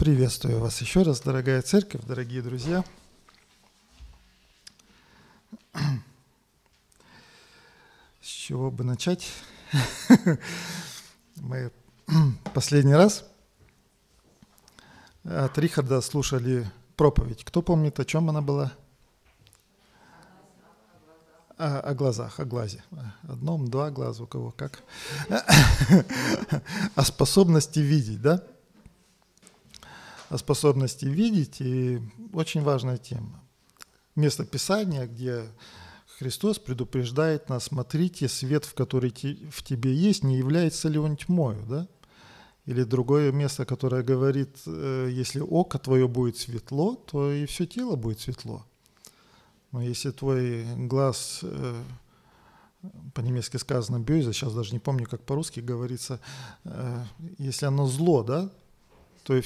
Приветствую вас еще раз, дорогая церковь, дорогие друзья. С чего бы начать? Мы последний раз от Рихарда слушали проповедь. Кто помнит, о чем она была? А, о глазах, о глазе. Одном, два глаза у кого как. О способности видеть, да? о способности видеть, и очень важная тема. Место Писания, где Христос предупреждает нас, смотрите, свет, в который те, в тебе есть, не является ли он тьмою, да? Или другое место, которое говорит, э, если око твое будет светло, то и все тело будет светло. Но если твой глаз, э, по-немецки сказано бюйза, сейчас даже не помню, как по-русски говорится, э, если оно зло, да, то, и,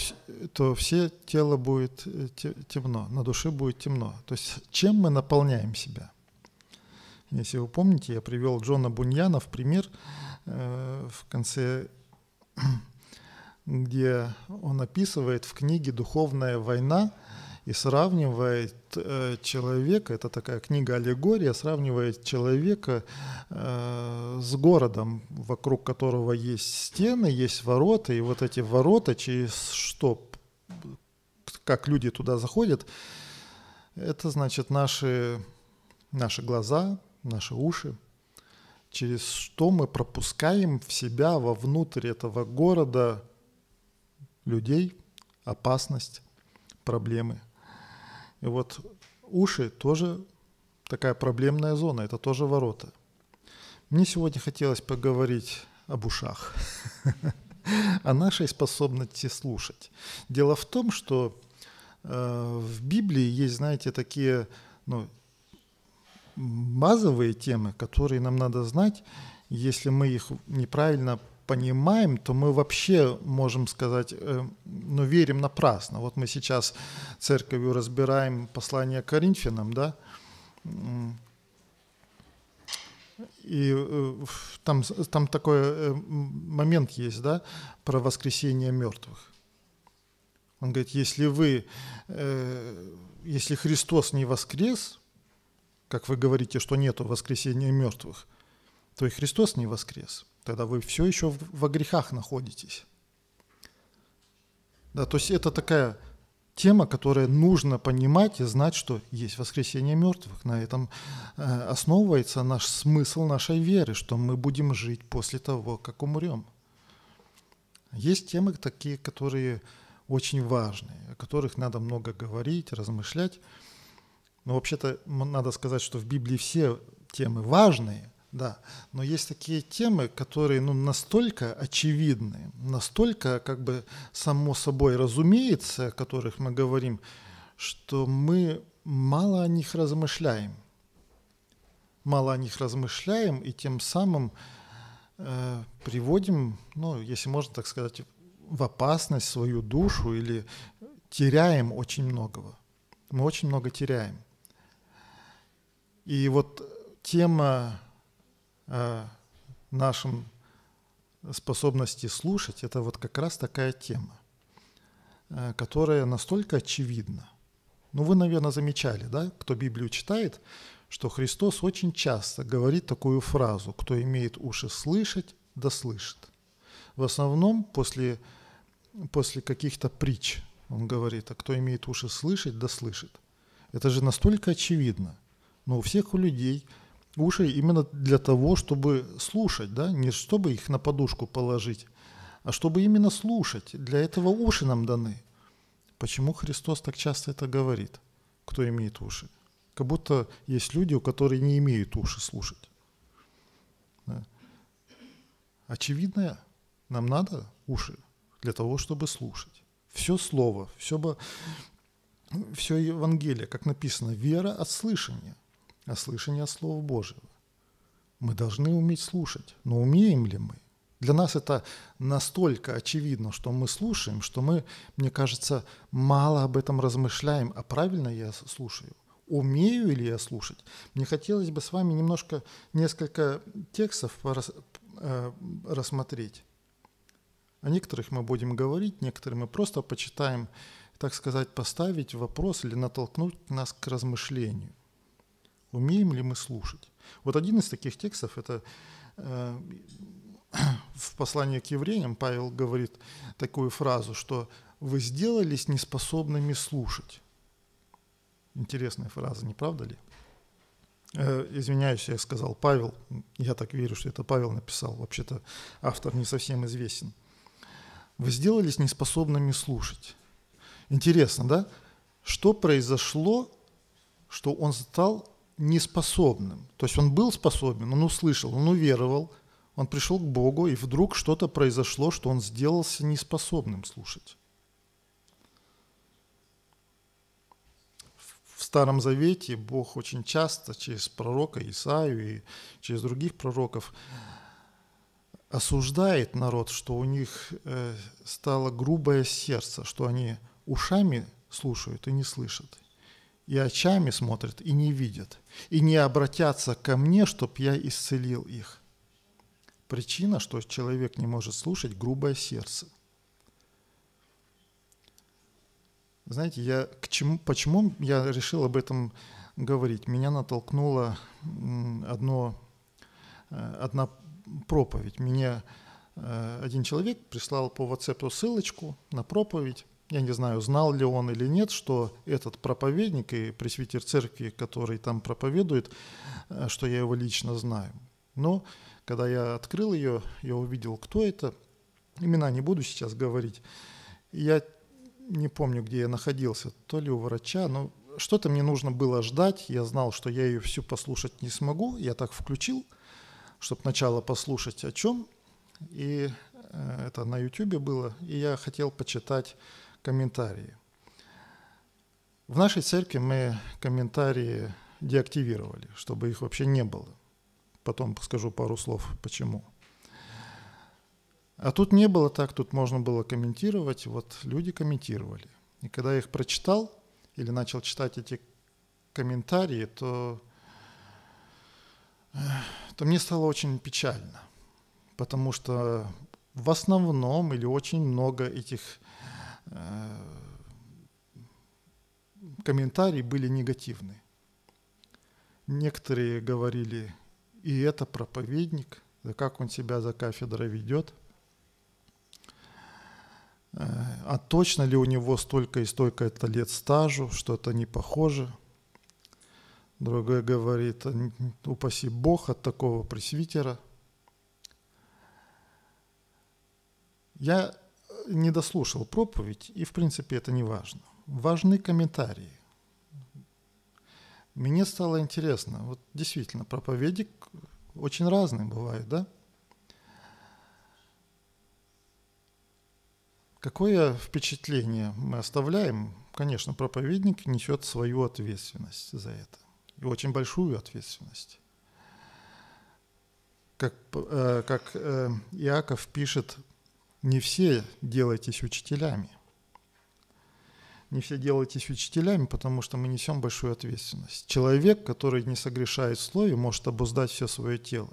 то все тело будет э, темно, на душе будет темно. То есть чем мы наполняем себя? Если вы помните, я привел Джона Буньяна в пример э, в конце, где он описывает в книге «Духовная война» и сравнивает э, человека, это такая книга-аллегория, сравнивает человека э, с городом, вокруг которого есть стены, есть ворота, и вот эти ворота, через что, как люди туда заходят, это значит наши, наши глаза, наши уши, через что мы пропускаем в себя вовнутрь этого города людей, опасность, проблемы. И вот уши тоже такая проблемная зона, это тоже ворота. Мне сегодня хотелось поговорить об ушах, о а нашей способности слушать. Дело в том, что э, в Библии есть, знаете, такие ну, базовые темы, которые нам надо знать, если мы их неправильно понимаем, то мы вообще можем сказать, э, ну, верим напрасно. Вот мы сейчас церковью разбираем послание Коринфянам, да, и э, там, там такой э, момент есть, да, про воскресение мертвых. Он говорит, если вы, если Христос не воскрес, как вы говорите, что нету воскресения мертвых, то и Христос не воскрес – Тогда вы все еще в, во грехах находитесь. Да, то есть это такая тема, которая нужно понимать и знать, что есть воскресение мертвых. На этом э, основывается наш смысл нашей веры, что мы будем жить после того, как умрем. Есть темы такие, которые очень важные, о которых надо много говорить, размышлять. Но вообще-то надо сказать, что в Библии все темы важные, да, но есть такие темы, которые ну, настолько очевидны, настолько как бы само собой разумеется, о которых мы говорим, что мы мало о них размышляем. Мало о них размышляем и тем самым э, приводим, ну, если можно так сказать, в опасность свою душу или теряем очень многого. Мы очень много теряем. И вот тема Э, нашем способности слушать, это вот как раз такая тема, э, которая настолько очевидна. Ну, вы, наверное, замечали, да, кто Библию читает, что Христос очень часто говорит такую фразу «Кто имеет уши слышать, да слышит». В основном после, после каких-то притч он говорит, а кто имеет уши слышать, да слышит. Это же настолько очевидно. Но у всех у людей – уши именно для того, чтобы слушать, да, не чтобы их на подушку положить, а чтобы именно слушать. Для этого уши нам даны. Почему Христос так часто это говорит, кто имеет уши? Как будто есть люди, у которых не имеют уши слушать. Да. Очевидно, нам надо уши для того, чтобы слушать. Все слово, все, все Евангелие, как написано, вера от слышания а слышание Слова Божьего. Мы должны уметь слушать, но умеем ли мы? Для нас это настолько очевидно, что мы слушаем, что мы, мне кажется, мало об этом размышляем, а правильно я слушаю. Умею ли я слушать? Мне хотелось бы с вами немножко, несколько текстов рас, э, рассмотреть. О некоторых мы будем говорить, некоторые мы просто почитаем, так сказать, поставить вопрос или натолкнуть нас к размышлению. Умеем ли мы слушать? Вот один из таких текстов – это э, в послании к евреям Павел говорит такую фразу, что «вы сделались неспособными слушать». Интересная фраза, не правда ли? Э, извиняюсь, я сказал Павел. Я так верю, что это Павел написал. Вообще-то автор не совсем известен. Вы сделались неспособными слушать. Интересно, да? Что произошло, что он стал неспособным. То есть он был способен, он услышал, он уверовал, он пришел к Богу, и вдруг что-то произошло, что он сделался неспособным слушать. В Старом Завете Бог очень часто через пророка Исаию и через других пророков осуждает народ, что у них э, стало грубое сердце, что они ушами слушают и не слышат, и очами смотрят, и не видят, и не обратятся ко мне, чтоб я исцелил их. Причина, что человек не может слушать, грубое сердце. Знаете, я к чему, почему я решил об этом говорить? Меня натолкнула одно, э, одна проповедь. Меня э, один человек прислал по WhatsApp ссылочку на проповедь, я не знаю, знал ли он или нет, что этот проповедник и пресвитер церкви, который там проповедует, э, что я его лично знаю. Но когда я открыл ее, я увидел, кто это. Имена не буду сейчас говорить. Я не помню, где я находился, то ли у врача, но что-то мне нужно было ждать. Я знал, что я ее всю послушать не смогу. Я так включил, чтобы сначала послушать о чем. И э, это на YouTube было. И я хотел почитать комментарии. В нашей церкви мы комментарии деактивировали, чтобы их вообще не было. Потом скажу пару слов, почему. А тут не было так, тут можно было комментировать. Вот люди комментировали. И когда я их прочитал или начал читать эти комментарии, то, то мне стало очень печально. Потому что в основном или очень много этих комментарии были негативны. Некоторые говорили, и это проповедник, да как он себя за кафедрой ведет, а точно ли у него столько и столько это лет стажу, что это не похоже. Другой говорит, упаси Бог от такого пресвитера. Я не дослушал проповедь, и в принципе это не важно. Важны комментарии. Мне стало интересно, вот действительно, проповедник очень разный бывает, да? Какое впечатление мы оставляем? Конечно, проповедник несет свою ответственность за это, и очень большую ответственность как, э, как э, Иаков пишет не все делаетесь учителями. Не все делаетесь учителями, потому что мы несем большую ответственность. Человек, который не согрешает в слове, может обуздать все свое тело.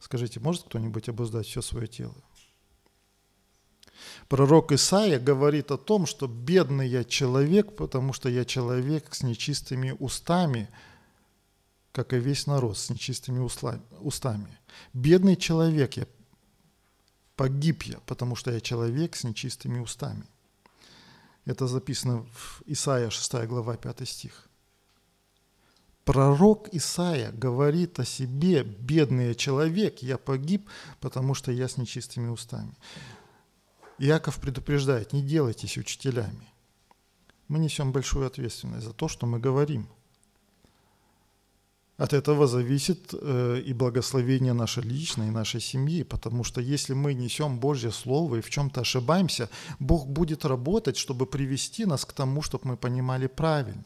Скажите, может кто-нибудь обуздать все свое тело? Пророк Исаия говорит о том, что бедный я человек, потому что я человек с нечистыми устами, как и весь народ с нечистыми устами. Бедный человек я, Погиб я, потому что я человек с нечистыми устами. Это записано в Исаия 6 глава 5 стих. Пророк Исаия говорит о себе, бедный человек, я погиб, потому что я с нечистыми устами. Иаков предупреждает, не делайтесь учителями. Мы несем большую ответственность за то, что мы говорим – от этого зависит э, и благословение наше личное, и нашей семьи, потому что если мы несем Божье Слово и в чем-то ошибаемся, Бог будет работать, чтобы привести нас к тому, чтобы мы понимали правильно.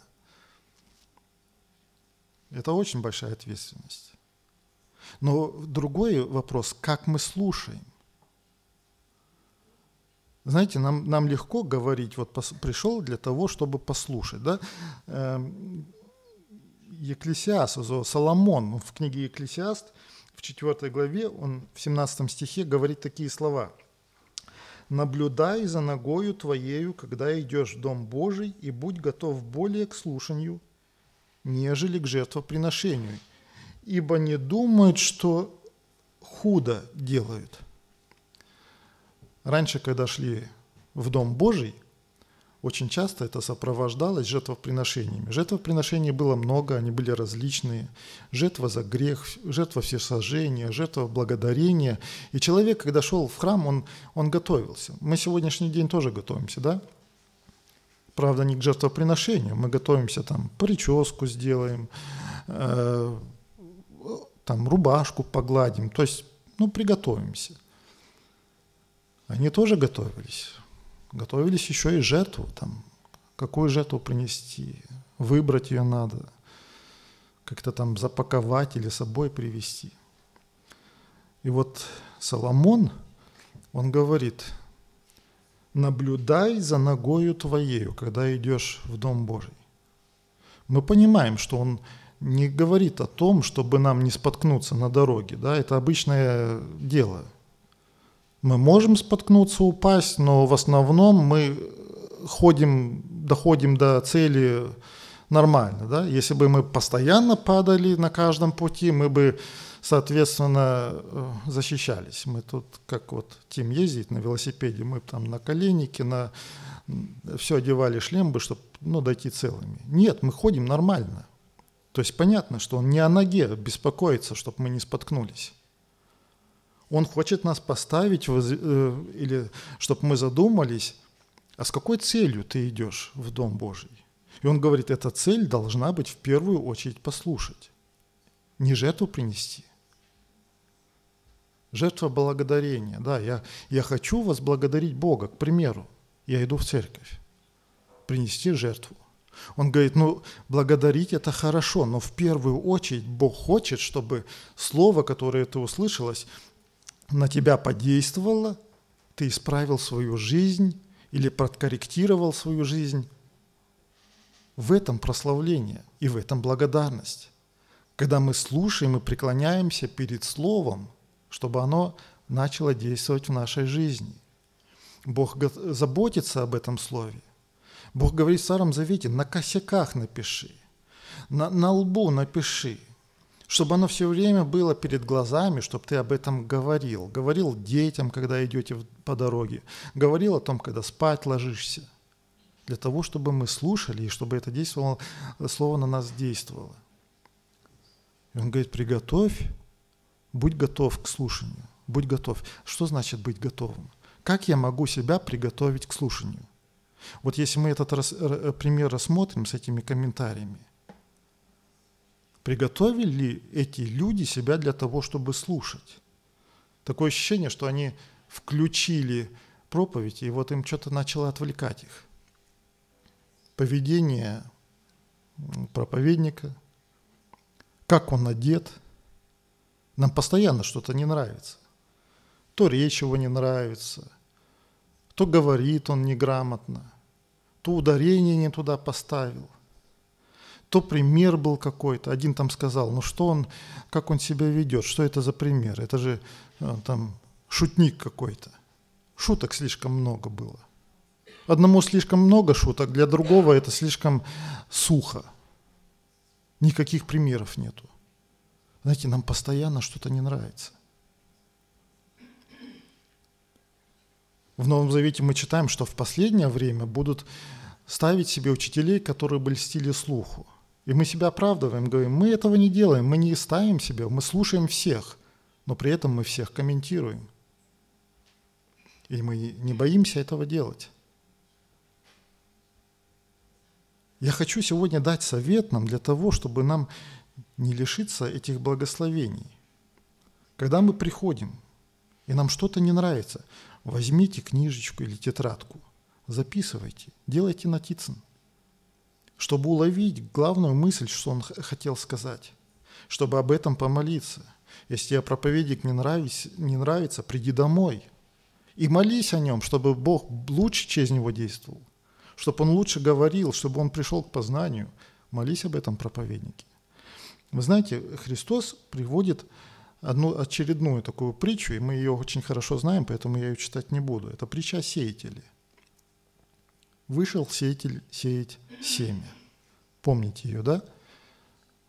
Это очень большая ответственность. Но другой вопрос, как мы слушаем? Знаете, нам, нам легко говорить, вот пос, пришел для того, чтобы послушать. Да? Эм, Екклесиаст, Соломон, в книге Екклесиаст, в 4 главе, он в 17 стихе говорит такие слова. «Наблюдай за ногою твоею, когда идешь в Дом Божий, и будь готов более к слушанию, нежели к жертвоприношению, ибо не думают, что худо делают». Раньше, когда шли в Дом Божий, очень часто это сопровождалось жертвоприношениями. Жертвоприношений было много, они были различные. Жертва за грех, жертва всесожжения, жертва благодарения. И человек, когда шел в храм, он, он готовился. Мы сегодняшний день тоже готовимся, да? Правда, не к жертвоприношению. Мы готовимся, там, прическу сделаем, э, там, рубашку погладим. То есть, ну, приготовимся. Они тоже готовились готовились еще и жертву, там, какую жертву принести, выбрать ее надо, как-то там запаковать или с собой привести. И вот Соломон, он говорит, наблюдай за ногою твоею, когда идешь в Дом Божий. Мы понимаем, что он не говорит о том, чтобы нам не споткнуться на дороге. Да? Это обычное дело – мы можем споткнуться, упасть, но в основном мы ходим, доходим до цели нормально. Да? Если бы мы постоянно падали на каждом пути, мы бы, соответственно, э, защищались. Мы тут, как вот Тим ездит на велосипеде, мы там на коленнике, на все одевали шлем бы, чтобы ну, дойти целыми. Нет, мы ходим нормально. То есть понятно, что он не о ноге беспокоится, чтобы мы не споткнулись. Он хочет нас поставить в, э, или чтобы мы задумались, а с какой целью ты идешь в Дом Божий? И он говорит, эта цель должна быть в первую очередь послушать, не жертву принести. Жертва благодарения. Да, я, я хочу вас благодарить Бога. К примеру, я иду в церковь принести жертву. Он говорит, ну, благодарить это хорошо, но в первую очередь Бог хочет, чтобы слово, которое ты услышалось, на тебя подействовало, ты исправил свою жизнь или подкорректировал свою жизнь. В этом прославление и в этом благодарность. Когда мы слушаем и преклоняемся перед Словом, чтобы оно начало действовать в нашей жизни. Бог заботится об этом Слове. Бог говорит в Старом Завете, на косяках напиши, на, на лбу напиши – чтобы оно все время было перед глазами, чтобы ты об этом говорил. Говорил детям, когда идете по дороге. Говорил о том, когда спать ложишься. Для того, чтобы мы слушали и чтобы это действовало, слово на нас действовало. И он говорит, приготовь, будь готов к слушанию. Будь готов. Что значит быть готовым? Как я могу себя приготовить к слушанию? Вот если мы этот пример рассмотрим с этими комментариями – приготовили ли эти люди себя для того, чтобы слушать. Такое ощущение, что они включили проповедь, и вот им что-то начало отвлекать их. Поведение проповедника, как он одет. Нам постоянно что-то не нравится. То речь его не нравится, то говорит он неграмотно, то ударение не туда поставил – то пример был какой-то. Один там сказал, ну что он, как он себя ведет, что это за пример? Это же э, там шутник какой-то. Шуток слишком много было. Одному слишком много шуток, для другого это слишком сухо. Никаких примеров нету. Знаете, нам постоянно что-то не нравится. В Новом Завете мы читаем, что в последнее время будут ставить себе учителей, которые бы льстили слуху. И мы себя оправдываем, говорим, мы этого не делаем, мы не ставим себя, мы слушаем всех, но при этом мы всех комментируем. И мы не боимся этого делать. Я хочу сегодня дать совет нам для того, чтобы нам не лишиться этих благословений. Когда мы приходим, и нам что-то не нравится, возьмите книжечку или тетрадку, записывайте, делайте нотицин чтобы уловить главную мысль, что он хотел сказать, чтобы об этом помолиться. Если тебе проповедник не, нравись, не нравится, приди домой и молись о нем, чтобы Бог лучше через него действовал, чтобы он лучше говорил, чтобы он пришел к познанию. Молись об этом проповеднике. Вы знаете, Христос приводит одну очередную такую притчу, и мы ее очень хорошо знаем, поэтому я ее читать не буду. Это притча о сеятеле вышел сеятель сеять семя. Помните ее, да?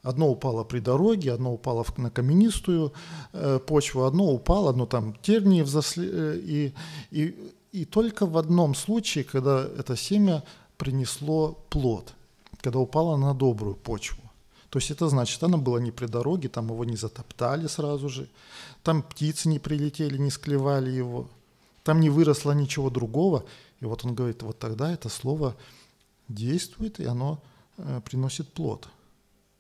Одно упало при дороге, одно упало на каменистую э, почву, одно упало, одно там тернии взосли, э, и, и, и только в одном случае, когда это семя принесло плод, когда упало на добрую почву. То есть это значит, она была не при дороге, там его не затоптали сразу же, там птицы не прилетели, не склевали его, там не выросло ничего другого, и вот он говорит, вот тогда это слово действует, и оно э, приносит плод.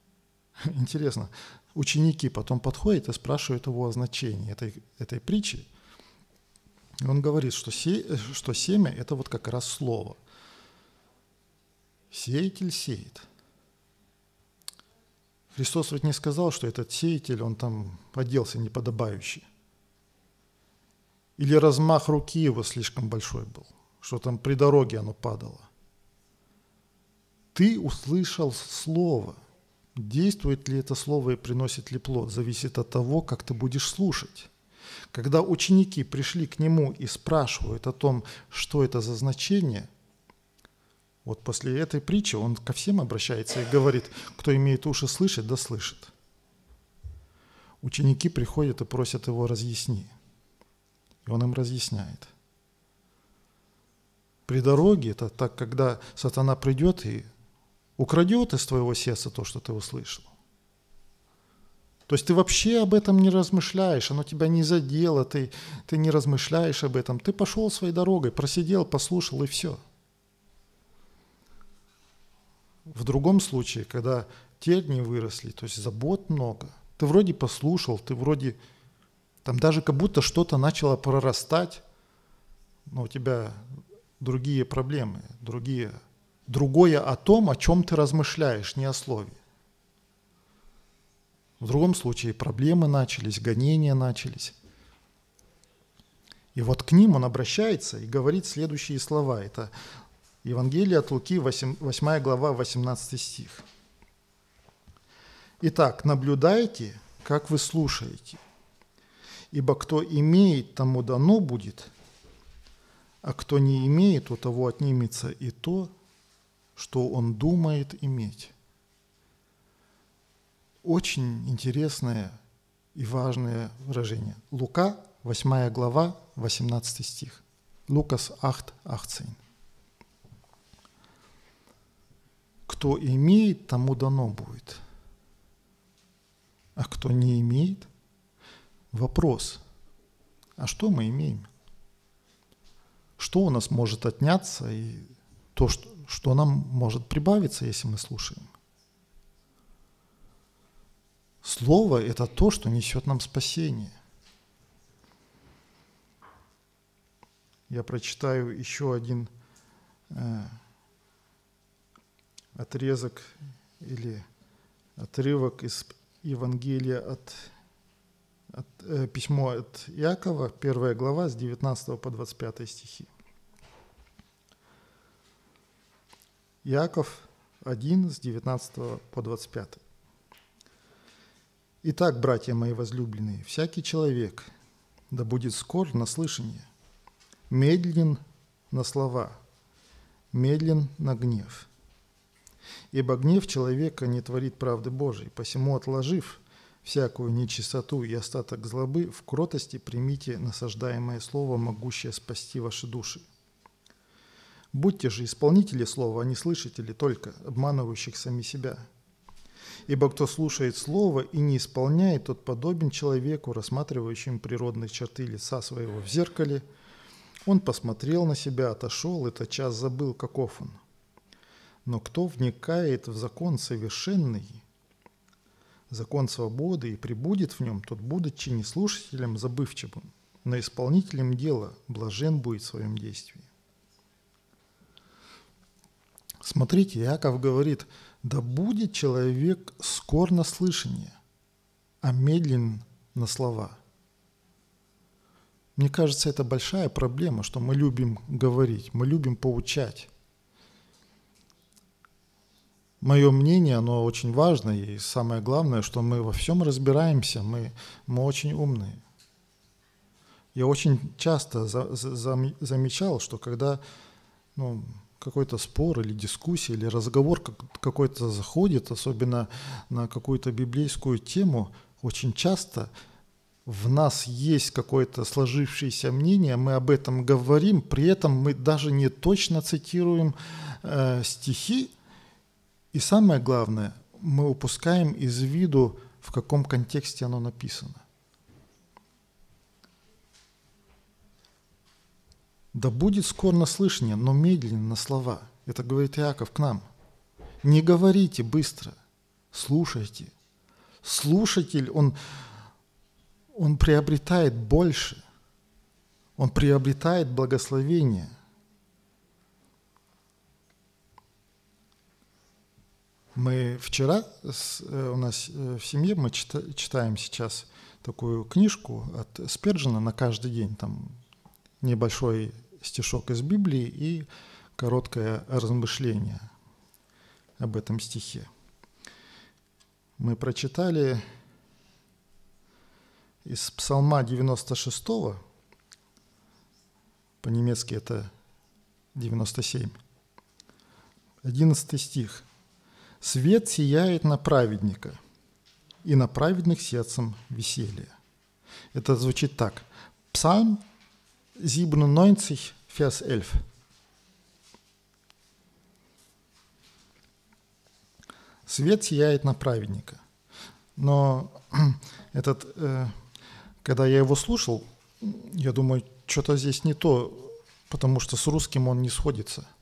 Интересно, ученики потом подходят и спрашивают его о значении этой, этой притчи. И он говорит, что, се, что семя – это вот как раз слово. Сеятель сеет. Христос ведь не сказал, что этот сеятель, он там оделся неподобающий. Или размах руки его слишком большой был что там при дороге оно падало. Ты услышал слово. Действует ли это слово и приносит ли плод, зависит от того, как ты будешь слушать. Когда ученики пришли к нему и спрашивают о том, что это за значение, вот после этой притчи он ко всем обращается и говорит, кто имеет уши слышать, да слышит. Ученики приходят и просят его разъясни. И он им разъясняет – при дороге, это так, когда сатана придет и украдет из твоего сердца то, что ты услышал. То есть ты вообще об этом не размышляешь, оно тебя не задело, ты, ты не размышляешь об этом. Ты пошел своей дорогой, просидел, послушал и все. В другом случае, когда терни выросли, то есть забот много, ты вроде послушал, ты вроде там даже как будто что-то начало прорастать, но у тебя другие проблемы, другие, другое о том, о чем ты размышляешь, не о слове. В другом случае проблемы начались, гонения начались. И вот к ним он обращается и говорит следующие слова. Это Евангелие от Луки, 8, 8 глава, 18 стих. Итак, наблюдайте, как вы слушаете, ибо кто имеет, тому дано будет, а кто не имеет, у того отнимется и то, что он думает иметь. Очень интересное и важное выражение. Лука, 8 глава, 18 стих. Лукас Ахт 18. Кто имеет, тому дано будет. А кто не имеет? Вопрос. А что мы имеем? что у нас может отняться и то, что, что нам может прибавиться, если мы слушаем. Слово – это то, что несет нам спасение. Я прочитаю еще один э, отрезок или отрывок из Евангелия от от, э, письмо от Иакова, первая глава с 19 по 25 стихи. Иаков 1 с 19 по 25. Итак, братья мои возлюбленные, всякий человек, да будет скор на слышание, медлен на слова, медлен на гнев. Ибо гнев человека не творит правды Божией, посему отложив – всякую нечистоту и остаток злобы в кротости примите насаждаемое слово, могущее спасти ваши души. Будьте же исполнители слова, а не слышатели только, обманывающих сами себя. Ибо кто слушает слово и не исполняет, тот подобен человеку, рассматривающему природные черты лица своего в зеркале. Он посмотрел на себя, отошел и тотчас забыл, каков он. Но кто вникает в закон совершенный – закон свободы и пребудет в нем, тот, будучи не слушателем забывчивым, но исполнителем дела, блажен будет в своем действии. Смотрите, Иаков говорит, да будет человек скор на слышание, а медлен на слова. Мне кажется, это большая проблема, что мы любим говорить, мы любим поучать, мое мнение, оно очень важно, и самое главное, что мы во всем разбираемся, мы, мы очень умные. Я очень часто за, за, замечал, что когда ну, какой-то спор или дискуссия или разговор какой-то заходит, особенно на какую-то библейскую тему, очень часто в нас есть какое-то сложившееся мнение, мы об этом говорим, при этом мы даже не точно цитируем э, стихи, и самое главное, мы упускаем из виду, в каком контексте оно написано. Да будет скорно слышание, но медленно на слова. Это говорит Иаков к нам. Не говорите быстро, слушайте. Слушатель, он, он приобретает больше, он приобретает благословение – Мы вчера, с, э, у нас э, в семье, мы чита, читаем сейчас такую книжку от Спержина на каждый день, там небольшой стишок из Библии и короткое размышление об этом стихе. Мы прочитали из Псалма 96, по-немецки это 97, 11 стих. Свет сияет на праведника, и на праведных сердцем веселье. Это звучит так. Псалм 97, Vers 11. Свет сияет на праведника. Но этот, э, когда я его слушал, я думаю, что-то здесь не то, потому что с русским он не сходится –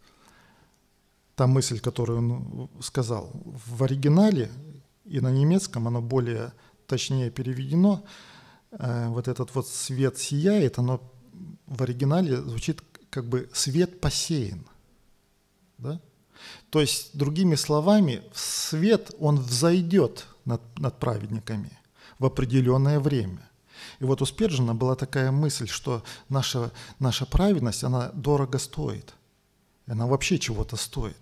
та мысль, которую он сказал в оригинале и на немецком, оно более точнее переведено. Э, вот этот вот свет сияет, оно в оригинале звучит как бы свет посеян. Да? То есть, другими словами, свет, он взойдет над, над праведниками в определенное время. И вот у Спержина была такая мысль, что наша, наша праведность, она дорого стоит – она вообще чего-то стоит.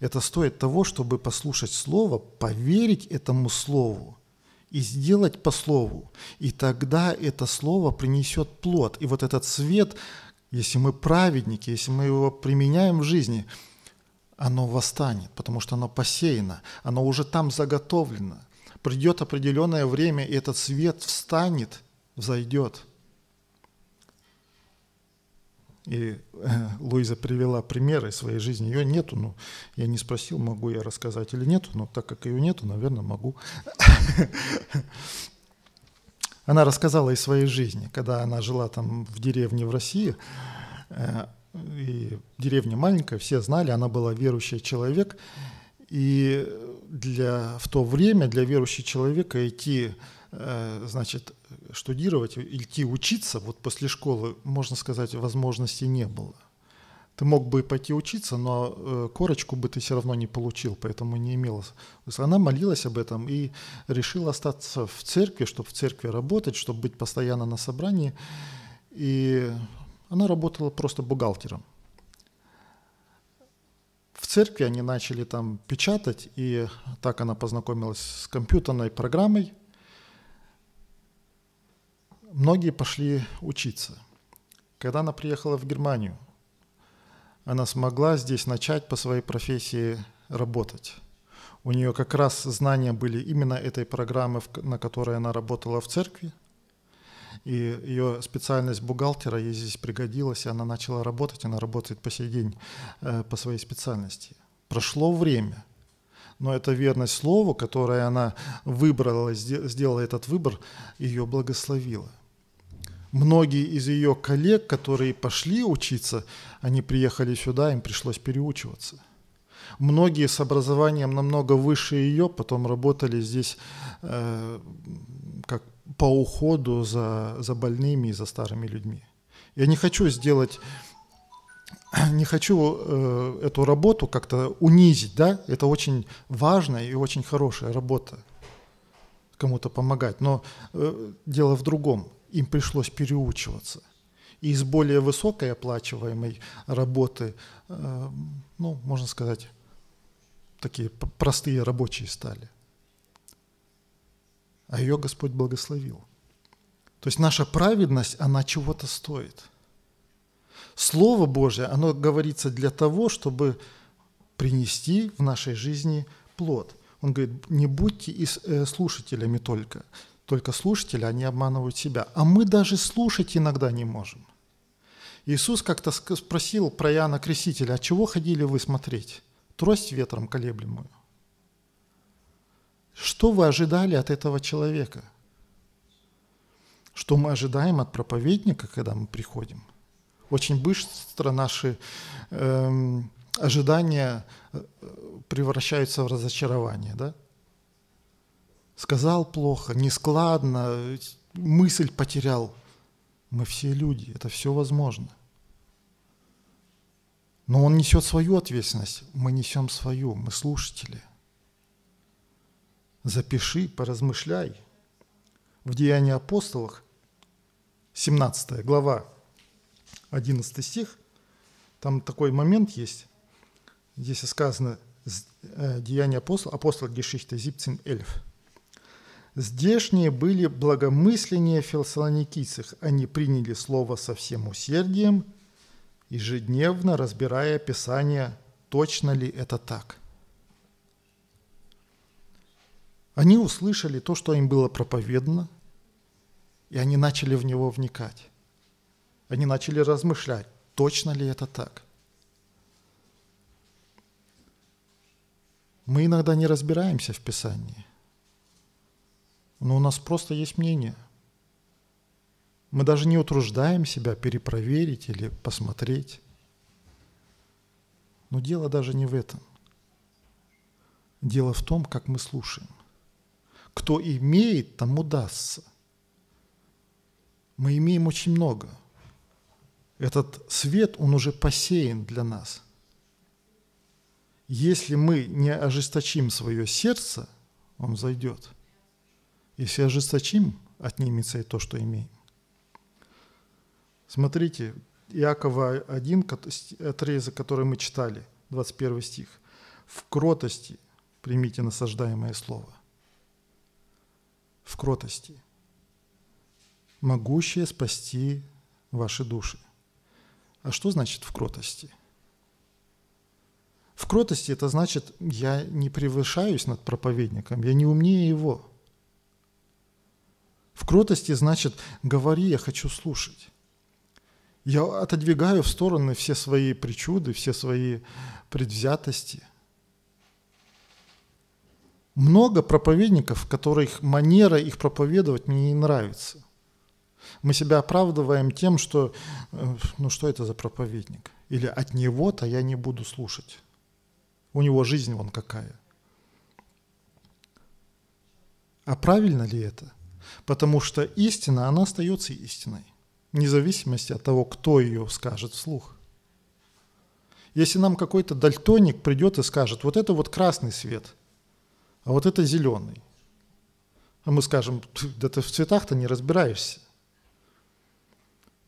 Это стоит того, чтобы послушать Слово, поверить этому Слову и сделать по Слову. И тогда это Слово принесет плод. И вот этот свет, если мы праведники, если мы его применяем в жизни, оно восстанет, потому что оно посеяно, оно уже там заготовлено. Придет определенное время, и этот свет встанет, взойдет – и э, Луиза привела примеры своей жизни. Ее нету, но я не спросил, могу я рассказать или нету, но так как ее нету, наверное, могу. Она рассказала из своей жизни, когда она жила там в деревне в России. Э, и деревня маленькая, все знали, она была верующий человек. И для, в то время для верующего человека идти э, значит, штудировать, идти учиться, вот после школы, можно сказать, возможности не было. Ты мог бы пойти учиться, но э, корочку бы ты все равно не получил, поэтому не имела. Она молилась об этом и решила остаться в церкви, чтобы в церкви работать, чтобы быть постоянно на собрании. И она работала просто бухгалтером. В церкви они начали там печатать, и так она познакомилась с компьютерной программой – многие пошли учиться. Когда она приехала в Германию, она смогла здесь начать по своей профессии работать. У нее как раз знания были именно этой программы, на которой она работала в церкви. И ее специальность бухгалтера ей здесь пригодилась, и она начала работать, она работает по сей день э, по своей специальности. Прошло время, но эта верность слову, которое она выбрала, сделала этот выбор, ее благословила многие из ее коллег, которые пошли учиться, они приехали сюда, им пришлось переучиваться. Многие с образованием намного выше ее, потом работали здесь э, как по уходу за, за больными и за старыми людьми. Я не хочу сделать, не хочу э, эту работу как-то унизить, да, это очень важная и очень хорошая работа кому-то помогать, но э, дело в другом – им пришлось переучиваться. И из более высокой оплачиваемой работы, э, ну, можно сказать, такие простые рабочие стали. А ее Господь благословил. То есть наша праведность, она чего-то стоит. Слово Божье, оно говорится для того, чтобы принести в нашей жизни плод. Он говорит, не будьте э, слушателями только, только слушатели, они обманывают себя. А мы даже слушать иногда не можем. Иисус как-то спросил про Иоанна Крестителя, «А чего ходили вы смотреть? Трость ветром колеблемую». Что вы ожидали от этого человека? Что мы ожидаем от проповедника, когда мы приходим? Очень быстро наши эм, ожидания э, превращаются в разочарование, да? сказал плохо, нескладно, мысль потерял. Мы все люди, это все возможно. Но он несет свою ответственность, мы несем свою, мы слушатели. Запиши, поразмышляй. В Деянии апостолов, 17 глава, 11 стих, там такой момент есть, здесь сказано э, Деяния апостола, апостол Гешихте Зипцин Эльф – Здешние были благомысленнее фессалоникийцев, они приняли слово со всем усердием, ежедневно разбирая Писание, точно ли это так. Они услышали то, что им было проповедано, и они начали в него вникать. Они начали размышлять, точно ли это так. Мы иногда не разбираемся в Писании – но у нас просто есть мнение. Мы даже не утруждаем себя перепроверить или посмотреть. Но дело даже не в этом. Дело в том, как мы слушаем. Кто имеет, тому дастся. Мы имеем очень много. Этот свет, он уже посеян для нас. Если мы не ожесточим свое сердце, он зайдет – если ожесточим, отнимется и то, что имеем. Смотрите, Иакова 1, отрезок, который мы читали, 21 стих. «В кротости примите насаждаемое слово». В кротости. Могущее спасти ваши души. А что значит в кротости? В кротости это значит, я не превышаюсь над проповедником, я не умнее его – в кротости значит «говори, я хочу слушать». Я отодвигаю в стороны все свои причуды, все свои предвзятости. Много проповедников, которых манера их проповедовать мне не нравится. Мы себя оправдываем тем, что э, ну что это за проповедник? Или от него-то я не буду слушать. У него жизнь вон какая. А правильно ли это? Потому что истина, она остается истиной, вне зависимости от того, кто ее скажет вслух. Если нам какой-то дальтоник придет и скажет, вот это вот красный свет, а вот это зеленый, а мы скажем, да ты в цветах-то не разбираешься.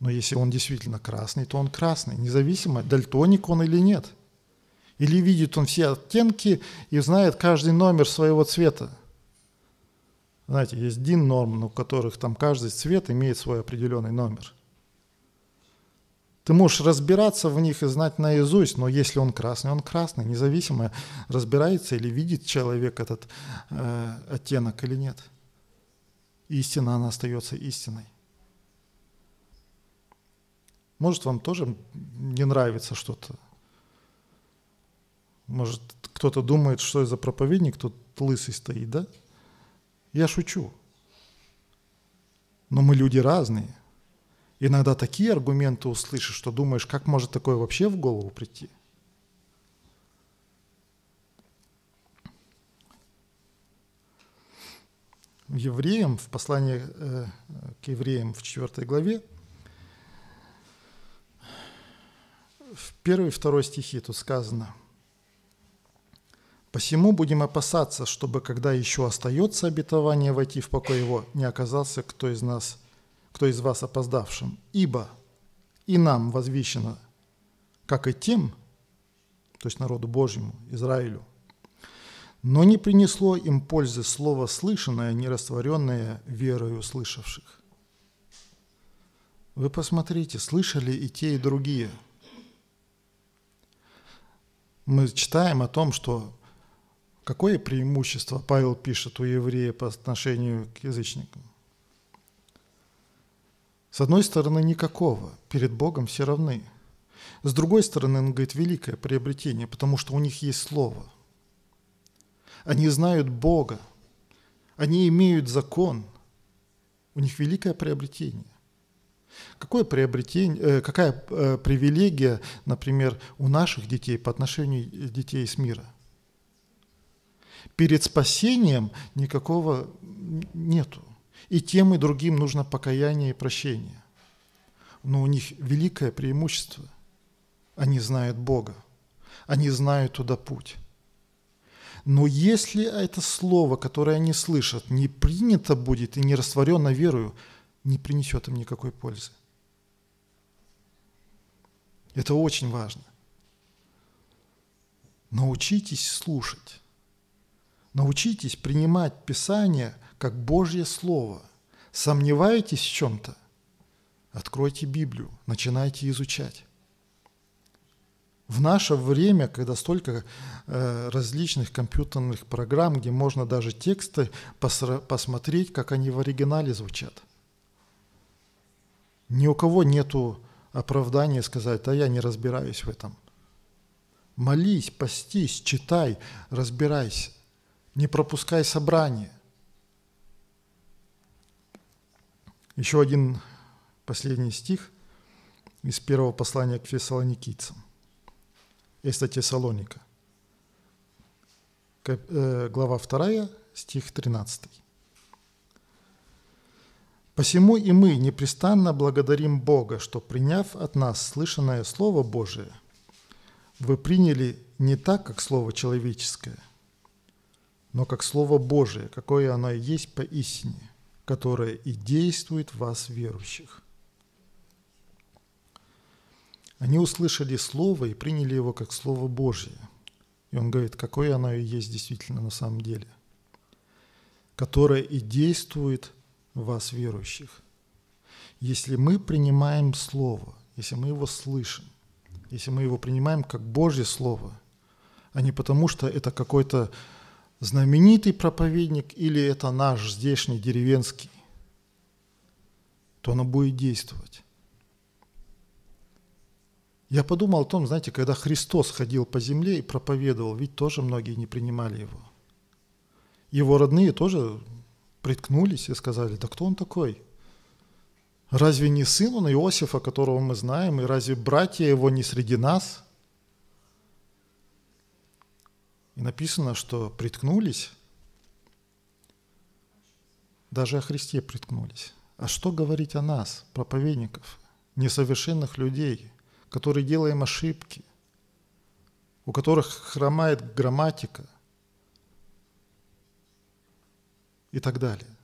Но если он действительно красный, то он красный, независимо, дальтоник он или нет. Или видит он все оттенки и знает каждый номер своего цвета. Знаете, есть DIN-нормы, у которых там каждый цвет имеет свой определенный номер. Ты можешь разбираться в них и знать наизусть, но если он красный, он красный, независимо, разбирается или видит человек этот э, оттенок или нет. Истина, она остается истиной. Может, вам тоже не нравится что-то. Может, кто-то думает, что я за проповедник тут лысый стоит, да? Я шучу. Но мы люди разные. Иногда такие аргументы услышишь, что думаешь, как может такое вообще в голову прийти? Евреям, в послании э, к евреям в 4 главе, в 1 и 2 стихи тут сказано – Посему будем опасаться, чтобы, когда еще остается обетование войти в покой его, не оказался кто из нас, кто из вас опоздавшим. Ибо и нам возвещено, как и тем, то есть народу Божьему, Израилю, но не принесло им пользы слово слышанное, не растворенное верою слышавших. Вы посмотрите, слышали и те, и другие. Мы читаем о том, что Какое преимущество Павел пишет у еврея по отношению к язычникам? С одной стороны, никакого. Перед Богом все равны. С другой стороны, он говорит, великое приобретение, потому что у них есть Слово. Они знают Бога. Они имеют закон. У них великое приобретение. Какое приобретение, э, какая э, привилегия, например, у наших детей по отношению э, детей с мира – перед спасением никакого нету. И тем и другим нужно покаяние и прощение. Но у них великое преимущество. Они знают Бога. Они знают туда путь. Но если это слово, которое они слышат, не принято будет и не растворено верою, не принесет им никакой пользы. Это очень важно. Научитесь слушать. Научитесь принимать Писание как Божье Слово. Сомневаетесь в чем-то? Откройте Библию, начинайте изучать. В наше время, когда столько э, различных компьютерных программ, где можно даже тексты посмотреть, как они в оригинале звучат. Ни у кого нет оправдания сказать, а я не разбираюсь в этом. Молись, постись, читай, разбирайся не пропускай собрание. Еще один последний стих из первого послания к фессалоникийцам. Это Тессалоника. Э, глава 2, стих 13. «Посему и мы непрестанно благодарим Бога, что, приняв от нас слышанное Слово Божие, вы приняли не так, как Слово человеческое, но как Слово Божие, какое оно есть поистине, которое и действует в вас, верующих. Они услышали Слово и приняли его как Слово Божие. И он говорит, какое оно и есть действительно на самом деле, которое и действует в вас, верующих. Если мы принимаем Слово, если мы его слышим, если мы его принимаем как Божье Слово, а не потому, что это какой-то знаменитый проповедник или это наш здешний деревенский, то она будет действовать. Я подумал о том, знаете, когда Христос ходил по земле и проповедовал, ведь тоже многие не принимали его. Его родные тоже приткнулись и сказали, да кто он такой? Разве не сын он Иосифа, которого мы знаем, и разве братья его не среди нас – И написано, что приткнулись, даже о Христе приткнулись. А что говорить о нас, проповедников, несовершенных людей, которые делаем ошибки, у которых хромает грамматика и так далее.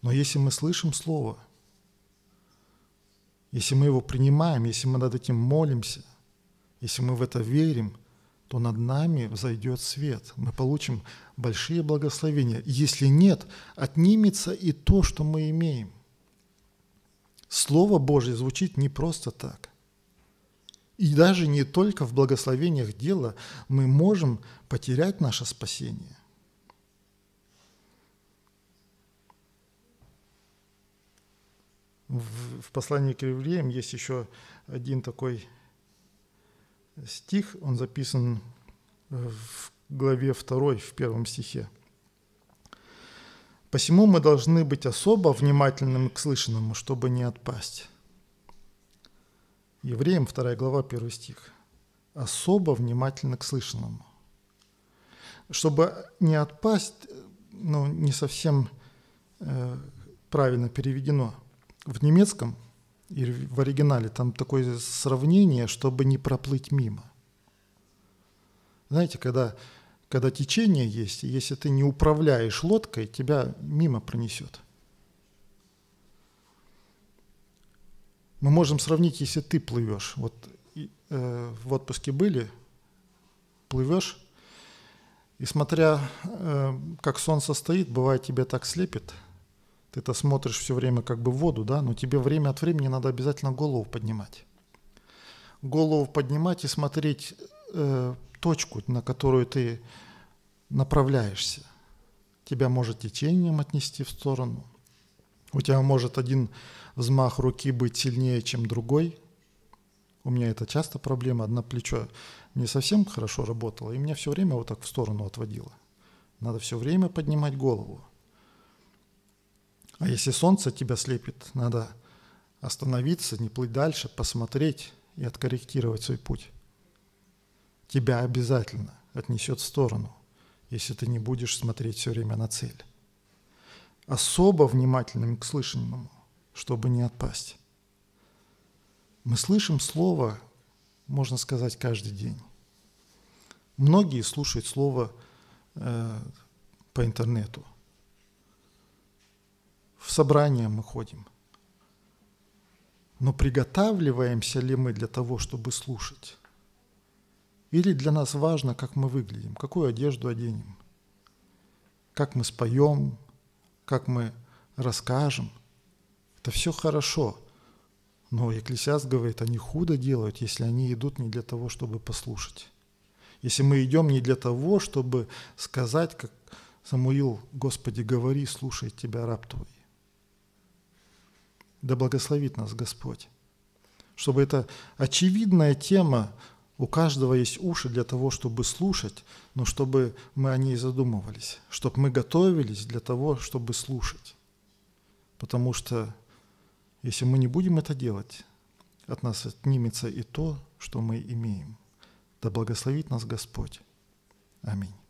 Но если мы слышим Слово, если мы его принимаем, если мы над этим молимся, если мы в это верим, то над нами взойдет свет. Мы получим большие благословения. Если нет, отнимется и то, что мы имеем. Слово Божье звучит не просто так. И даже не только в благословениях дела мы можем потерять наше спасение. В, в послании к евреям есть еще один такой стих, он записан э, в главе 2, в первом стихе. Посему мы должны быть особо внимательными к слышанному, чтобы не отпасть. Евреям 2 глава 1 стих. Особо внимательно к слышанному. Чтобы не отпасть, э, ну, не совсем э, правильно переведено. В немецком и в оригинале там такое сравнение, чтобы не проплыть мимо. Знаете, когда, когда течение есть, если ты не управляешь лодкой, тебя мимо пронесет. Мы можем сравнить, если ты плывешь. Вот э, в отпуске были, плывешь, и смотря э, как солнце стоит, бывает тебя так слепит – ты-то смотришь все время как бы в воду, да, но тебе время от времени надо обязательно голову поднимать. Голову поднимать и смотреть э, точку, на которую ты направляешься. Тебя может течением отнести в сторону. У тебя может один взмах руки быть сильнее, чем другой. У меня это часто проблема. Одно плечо не совсем хорошо работало, и меня все время вот так в сторону отводило. Надо все время поднимать голову. А если солнце тебя слепит, надо остановиться, не плыть дальше, посмотреть и откорректировать свой путь. Тебя обязательно отнесет в сторону, если ты не будешь смотреть все время на цель. Особо внимательным к слышанному, чтобы не отпасть. Мы слышим слово, можно сказать, каждый день. Многие слушают слово э, по интернету – в собрание мы ходим. Но приготавливаемся ли мы для того, чтобы слушать? Или для нас важно, как мы выглядим, какую одежду оденем, как мы споем, как мы расскажем. Это все хорошо. Но Екклесиаст говорит, они худо делают, если они идут не для того, чтобы послушать. Если мы идем не для того, чтобы сказать, как Самуил, Господи, говори, слушай тебя, раб твой. Да благословит нас Господь. Чтобы эта очевидная тема, у каждого есть уши для того, чтобы слушать, но чтобы мы о ней задумывались, чтобы мы готовились для того, чтобы слушать. Потому что если мы не будем это делать, от нас отнимется и то, что мы имеем. Да благословит нас Господь. Аминь.